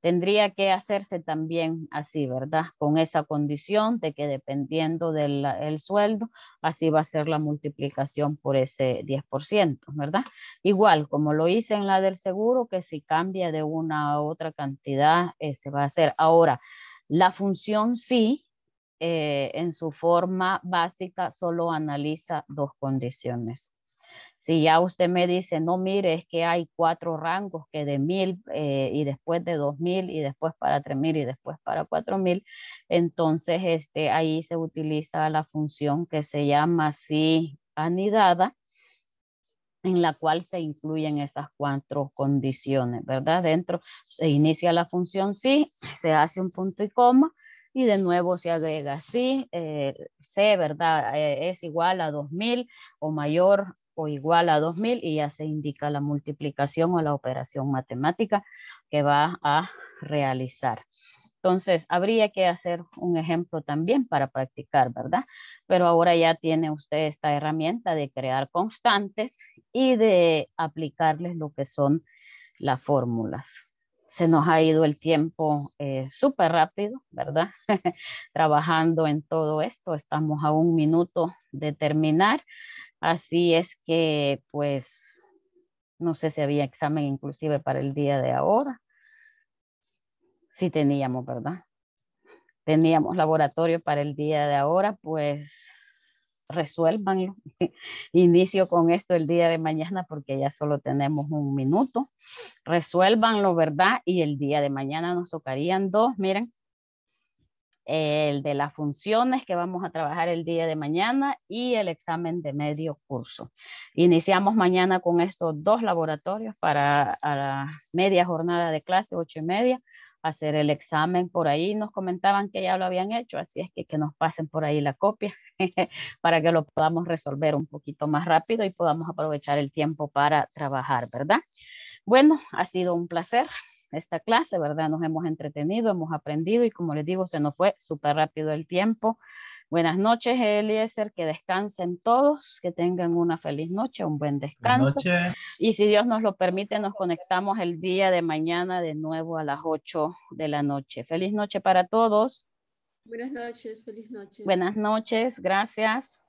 tendría que hacerse también así, ¿verdad? Con esa condición de que dependiendo del sueldo, así va a ser la multiplicación por ese 10%, ¿verdad? Igual, como lo hice en la del seguro, que si cambia de una a otra cantidad, se va a hacer. Ahora, la función sí, eh, en su forma básica, solo analiza dos condiciones. Si ya usted me dice, no, mire, es que hay cuatro rangos que de mil eh, y después de dos mil y después para tres mil y después para cuatro mil, entonces este, ahí se utiliza la función que se llama si anidada, en la cual se incluyen esas cuatro condiciones, ¿verdad? Dentro se inicia la función si se hace un punto y coma y de nuevo se agrega si eh, C, ¿verdad? Eh, es igual a 2000 o mayor o igual a 2000 y ya se indica la multiplicación o la operación matemática que va a realizar. Entonces, habría que hacer un ejemplo también para practicar, ¿verdad? Pero ahora ya tiene usted esta herramienta de crear constantes y de aplicarles lo que son las fórmulas se nos ha ido el tiempo eh, súper rápido, ¿verdad? Trabajando en todo esto, estamos a un minuto de terminar, así es que pues no sé si había examen inclusive para el día de ahora. Sí teníamos, ¿verdad? Teníamos laboratorio para el día de ahora, pues resuélvanlo. Inicio con esto el día de mañana porque ya solo tenemos un minuto. Resuélvanlo, ¿verdad? Y el día de mañana nos tocarían dos, miren. El de las funciones que vamos a trabajar el día de mañana y el examen de medio curso. Iniciamos mañana con estos dos laboratorios para la media jornada de clase, ocho y media hacer el examen por ahí. Nos comentaban que ya lo habían hecho, así es que que nos pasen por ahí la copia para que lo podamos resolver un poquito más rápido y podamos aprovechar el tiempo para trabajar, ¿verdad? Bueno, ha sido un placer esta clase, ¿verdad? Nos hemos entretenido, hemos aprendido y como les digo, se nos fue súper rápido el tiempo. Buenas noches, Eliezer, que descansen todos, que tengan una feliz noche, un buen descanso. Y si Dios nos lo permite, nos conectamos el día de mañana de nuevo a las 8 de la noche. Feliz noche para todos. Buenas noches, feliz noche. Buenas noches, gracias.